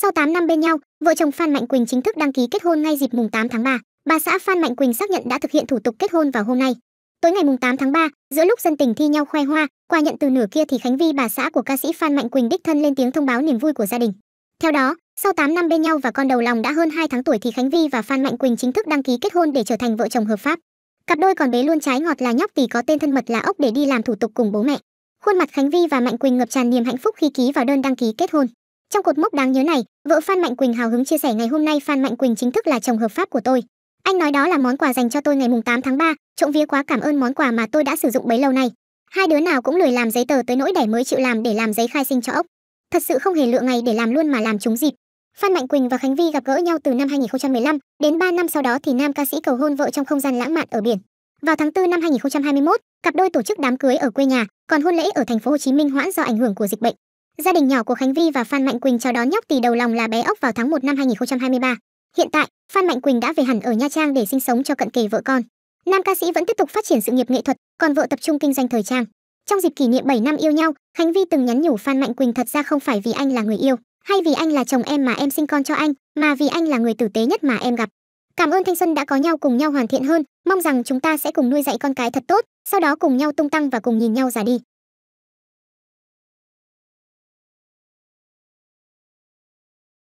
Sau 8 năm bên nhau, vợ chồng Phan Mạnh Quỳnh chính thức đăng ký kết hôn ngay dịp mùng 8 tháng 3. Bà xã Phan Mạnh Quỳnh xác nhận đã thực hiện thủ tục kết hôn vào hôm nay. Tối ngày mùng 8 tháng 3, giữa lúc dân tình thi nhau khoe hoa, qua nhận từ nửa kia thì Khánh Vi bà xã của ca sĩ Phan Mạnh Quỳnh đích thân lên tiếng thông báo niềm vui của gia đình. Theo đó, sau 8 năm bên nhau và con đầu lòng đã hơn 2 tháng tuổi thì Khánh Vi và Phan Mạnh Quỳnh chính thức đăng ký kết hôn để trở thành vợ chồng hợp pháp. Cặp đôi còn bế luôn trái ngọt là nhóc tỷ có tên thân mật là ốc để đi làm thủ tục cùng bố mẹ. Khuôn mặt Khánh Vi và Mạnh Quỳnh ngập tràn niềm hạnh phúc khi ký vào đơn đăng ký kết hôn. Trong cột mốc đáng nhớ này, vợ Phan Mạnh Quỳnh hào hứng chia sẻ ngày hôm nay Phan Mạnh Quỳnh chính thức là chồng hợp pháp của tôi. Anh nói đó là món quà dành cho tôi ngày mùng 8 tháng 3, trộm vía quá cảm ơn món quà mà tôi đã sử dụng bấy lâu nay. Hai đứa nào cũng lười làm giấy tờ tới nỗi đẻ mới chịu làm để làm giấy khai sinh cho ốc. Thật sự không hề lựa ngày để làm luôn mà làm chúng dịp. Phan Mạnh Quỳnh và Khánh Vi gặp gỡ nhau từ năm 2015, đến 3 năm sau đó thì nam ca sĩ cầu hôn vợ trong không gian lãng mạn ở biển. Vào tháng 4 năm 2021, cặp đôi tổ chức đám cưới ở quê nhà, còn hôn lễ ở thành phố Hồ Chí Minh hoãn do ảnh hưởng của dịch bệnh. Gia đình nhỏ của Khánh Vi và Phan Mạnh Quỳnh chào đón nhóc tỷ đầu lòng là bé ốc vào tháng 1 năm 2023. Hiện tại, Phan Mạnh Quỳnh đã về hẳn ở Nha Trang để sinh sống cho cận kề vợ con. Nam ca sĩ vẫn tiếp tục phát triển sự nghiệp nghệ thuật, còn vợ tập trung kinh doanh thời trang. Trong dịp kỷ niệm 7 năm yêu nhau, Khánh Vi từng nhắn nhủ Phan Mạnh Quỳnh thật ra không phải vì anh là người yêu, hay vì anh là chồng em mà em sinh con cho anh, mà vì anh là người tử tế nhất mà em gặp. Cảm ơn thanh xuân đã có nhau cùng nhau hoàn thiện hơn, mong rằng chúng ta sẽ cùng nuôi dạy con cái thật tốt, sau đó cùng nhau tung tăng và cùng nhìn nhau già đi.